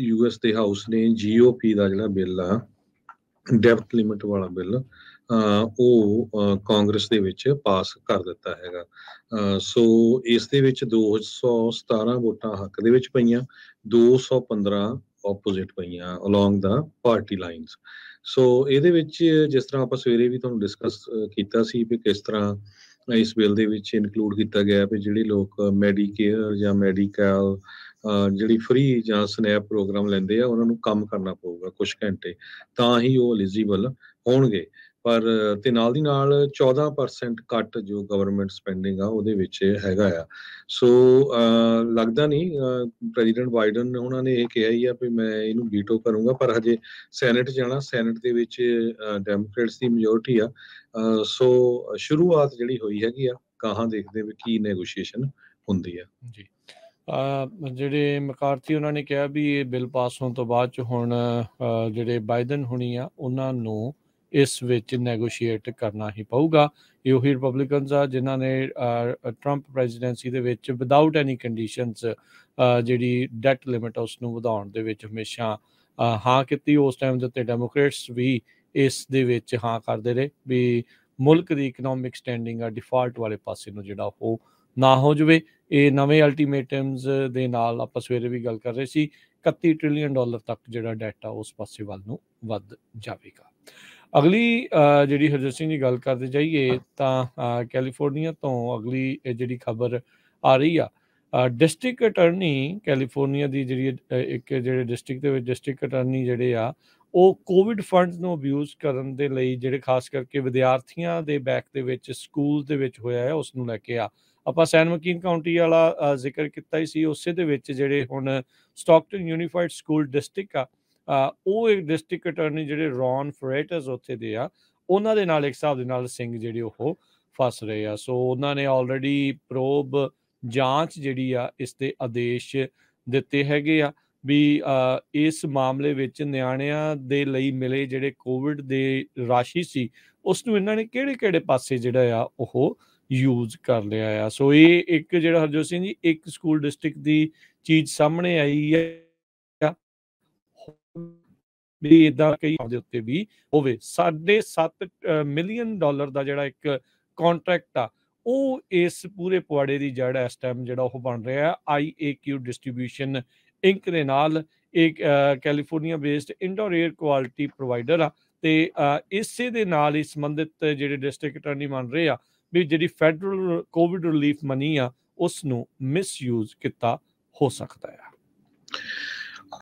US ਦੇ house ਨੇ ਜੀਓਪੀ ਦਾ ਜਿਹੜਾ ਬਿੱਲ ਆ ਡੈਪਥ ਲਿਮਿਟ ਵਾਲਾ ਬਿੱਲ ਉਹ ਕਾਂਗਰਸ ਦੇ ਵਿੱਚ ਪਾਸ ਕਰ ਦਿੱਤਾ ਹੈਗਾ ਸੋ ਇਸ ਦੇ ਵਿੱਚ 217 ਵੋਟਾਂ ਹੱਕ ਦੇ ਵਿੱਚ ਪਈਆਂ 215 ਆਪੋਜ਼ਿਟ ਪਈਆਂ along the party lines so ਇਹਦੇ ਵਿੱਚ ਜਿਸ ਤਰ੍ਹਾਂ ਆਪਾਂ ਸਵੇਰੇ ਵੀ ਤੁਹਾਨੂੰ ਡਿਸਕਸ ਕੀਤਾ ਸੀ ਕਿ ਕਿਸ ਤਰ੍ਹਾਂ ਇਸ ਬਿੱਲ ਦੇ ਵਿੱਚ ਇਨਕਲੂਡ ਕੀਤਾ ਗਿਆ ਹੈ ਕਿ ਜਿਹੜੇ ਲੋਕ ਮੈਡੀਕੇਅਰ ਜਾਂ ਮੈਡੀਕਲ ਜਿਹੜੀ ਫ੍ਰੀ ਜਾਂ ਸਨੈਪ ਪ੍ਰੋਗਰਾਮ ਲੈਂਦੇ ਆ ਉਹਨਾਂ ਨੂੰ ਕੰਮ ਕਰਨਾ ਪਊਗਾ ਕੁਝ ਘੰਟੇ ਤਾਂ ਹੀ ਉਹ ਐਲੀਜੀਬਲ ਹੋਣਗੇ ਪਰ ਤੇ ਨਾਲ ਦੀ ਨਾਲ 14% ਕੱਟ ਜੋ ਗਵਰਨਮੈਂਟ ਸਪੈਂਡਿੰਗ ਆ ਉਹਦੇ ਵਿੱਚ ਹੈਗਾ ਆ ਸੋ ਲੱਗਦਾ ਨਹੀਂ ਪ੍ਰੈਜ਼ੀਡੈਂਟ ਬਾਈਡਨ ਨੇ ਉਹਨਾਂ ਨੇ ਇਹ ਕਿਹਾ ਹੀ ਆ ਵੀ ਮੈਂ ਇਹਨੂੰ ਵੀਟੋ ਕਰੂੰਗਾ ਪਰ ਹਜੇ ਸੈਨੇਟ ਜਾਣਾ ਸੈਨੇਟ ਦੇ ਵਿੱਚ ਡੈਮੋਕ੍ਰੇਟਸ ਦੀ ਮੈਜੋਰਟੀ ਆ ਸੋ ਸ਼ੁਰੂਆਤ ਜਿਹੜੀ ਹੋਈ ਹੈਗੀ ਆ ਕਹਾਂ ਦੇਖਦੇ ਵੀ ਕੀ ਨੇਗੋਸ਼ੀਏਸ਼ਨ ਹੁੰਦੀ ਆ ਜੀ ਜਿਹੜੇ ਮਕਾਰਥੀ ਉਹਨਾਂ ਨੇ ਕਿਹਾ ਵੀ ਇਹ ਬਿੱਲ ਪਾਸ ਹੋਣ ਤੋਂ ਬਾਅਦ ਚ ਹੁਣ ਜਿਹੜੇ ਬਾਈਡਨ ਹੁਣੀ ਆ ਉਹਨਾਂ ਨੂੰ ਇਸ ਵਿੱਚ ਨੈਗੋਸ਼ੀਏਟ ਕਰਨਾ ਹੀ ਪਊਗਾ ਇਹ ਉਹੀ ਰਿਪਬਲਿਕਨਸ ਆ ਜਿਨ੍ਹਾਂ ਨੇ 트럼ਪ ਪ੍ਰੈਜ਼ੀਡੈਂਸੀ ਦੇ ਵਿੱਚ ਵਿਦਆਊਟ ਐਨੀ ਕੰਡੀਸ਼ਨਸ ਜਿਹੜੀ ਡੈਟ ਲਿਮਿਟ ਉਸ ਨੂੰ ਵਧਾਉਣ ਦੇ ਵਿੱਚ ਹਮੇਸ਼ਾ ਹਾਂ ਕੀਤੀ ਉਸ ਟਾਈਮ ਦੇ ਉੱਤੇ ਡੈਮੋਕ੍ਰੇਟਸ ਵੀ ਇਸ ਦੇ ਵਿੱਚ ਹਾਂ ਕਰਦੇ ਰਹੇ ਵੀ ਮੁਲਕ ਦੀ ਇਕਨੋਮਿਕ ਸਟੈਂਡਿੰਗ ਆ ਡਿਫਾਲਟ ਵਾਲੇ ਪਾਸੇ ਨੂੰ ਜਿਹੜਾ ਉਹ ਨਾ ਹੋ ਜਵੇ ਇਹ ਨਵੇਂ ਅਲਟੀਮੇਟਮਸ ਦੇ ਨਾਲ ਆਪਾਂ ਸਵੇਰੇ ਵੀ ਗੱਲ ਕਰ ਰਹੇ ਸੀ 31 ਟ੍ਰਿਲੀਅਨ ਡਾਲਰ ਤੱਕ ਜਿਹੜਾ ਡਾਟਾ ਉਸ ਪਾਸੇ ਵੱਲ ਨੂੰ ਵੱਧ ਜਾਵੇਗਾ ਅਗਲੀ ਜਿਹੜੀ ਹਰਜਤ ਸਿੰਘ ਦੀ ਗੱਲ ਕਰਦੇ ਜਾਈਏ ਤਾਂ ਕੈਲੀਫੋਰਨੀਆ ਤੋਂ ਅਗਲੀ ਜਿਹੜੀ ਖਬਰ ਆ ਰਹੀ ਆ ਡਿਸਟ੍ਰਿਕਟ ਅਟਰਨੀ ਕੈਲੀਫੋਰਨੀਆ ਦੀ ਜਿਹੜੀ ਇੱਕ ਜਿਹੜੇ ਡਿਸਟ੍ਰਿਕਟ ਦੇ ਵਿੱਚ ਡਿਸਟ੍ਰਿਕਟ ਅਟਰਨੀ ਜਿਹੜੇ ਆ ਉਹ ਕੋਵਿਡ ਫੰਡਸ ਨੂੰ ਅਬਿਊਜ਼ ਕਰਨ ਦੇ ਲਈ ਜਿਹੜੇ ਖਾਸ ਕਰਕੇ ਵਿਦਿਆਰਥੀਆਂ ਦੇ ਬੈਕ ਦੇ ਵਿੱਚ ਸਕੂਲ ਦੇ ਵਿੱਚ ਹੋਇਆ ਹੈ ਉਸ ਨੂੰ ਲੈ ਕੇ ਆ ਆਪਾਂ ਸੈਨ ਮਕੀਨ ਕਾਉਂਟੀ ਵਾਲਾ ਜ਼ਿਕਰ ਕੀਤਾ ਹੀ ਸੀ ਉਸੇ ਦੇ ਵਿੱਚ ਜਿਹੜੇ ਹੁਣ ਸਟਾਕਟਨ ਯੂਨੀਫਾਈਡ ਸਕੂਲ ਡਿਸਟ੍ਰਿਕਟ ਆ ਉਹ ਇੱਕ ਡਿਸਟ੍ਰਿਕਟ ਅਟਾਰਨੀ ਜਿਹੜੇ ਰੌਨ ਫਰੇਟਸ ਉੱਥੇ ਦੇ ਆ ਉਹਨਾਂ ਦੇ ਨਾਲ ਇੱਕ ਹਿਸਾਬ ਦੇ ਨਾਲ ਸਿੰਘ ਜਿਹੜੇ ਉਹ ਫਸ ਰਹੇ ਆ ਸੋ ਉਹਨਾਂ ਨੇ ਆਲਰੇਡੀ ਪ੍ਰੋਬ ਜਾਂਚ ਜਿਹੜੀ ਆ ਇਸ ਦੇ ਆਦੇਸ਼ ਦਿੱਤੇ ਹੈਗੇ ਆ ਵੀ ਇਸ ਮਾਮਲੇ ਵਿੱਚ ਨਿਆਣਿਆਂ ਦੇ ਲਈ ਮਿਲੇ ਜਿਹੜੇ ਕੋਵਿਡ ਦੇ ਰਾਸ਼ੀ ਸੀ ਉਸ ਨੂੰ ਇਹਨਾਂ ਨੇ ਕਿਹੜੇ-ਕਿਹੜੇ ਪਾਸੇ ਜਿਹੜਾ ਆ ਉਹ ਯੂਜ਼ ਕਰ ਲਿਆ ਆ ਸੋ ਇਹ ਇੱਕ ਜਿਹੜਾ ਹਰਜੋਤ ਸਿੰਘ ਜੀ ਇੱਕ ਸਕੂਲ ਡਿਸਟ੍ਰਿਕਟ ਦੀ ਚੀਜ਼ ਸਾਹਮਣੇ ਆਈ ਹੈ ਵੀ ਇਦਾਂ ਕਈ ਦੇ ਉੱਤੇ ਵੀ ਹੋਵੇ 7.5 ਮਿਲੀਅਨ ਡਾਲਰ ਦਾ ਜਿਹੜਾ ਇੱਕ ਕੰਟਰੈਕਟ ਆ ਉਹ ਇਸ ਪੂਰੇ ਪਵਾੜੇ ਦੀ ਜੜ ਇਸ ਟਾਈਮ ਜਿਹੜਾ ਉਹ ਬਣ ਰਿਹਾ ਹੈ IAQ ਡਿਸਟ੍ਰੀਬਿਊਸ਼ਨ ਇੰਕ ਦੇ ਨਾਲ ਇੱਕ California based indoor air quality provider ਆ ਤੇ ਇਸੇ ਦੇ ਨਾਲ ਹੀ ਸੰਬੰਧਿਤ ਜਿਹੜੇ ਡਿਸਟ੍ਰਿਕਟ ਅਟਾਰਨੀ ਮੰਨ ਰਹੇ ਆ ਵੀ ਜਿਹੜੀ ਫੈਡਰਲ ਕੋਵਿਡ ਰਿਲੀਫ ਮਨੀ ਆ ਉਸ ਨੂੰ ਮਿਸਯੂਜ਼ ਕੀਤਾ ਹੋ ਸਕਦਾ ਹੈ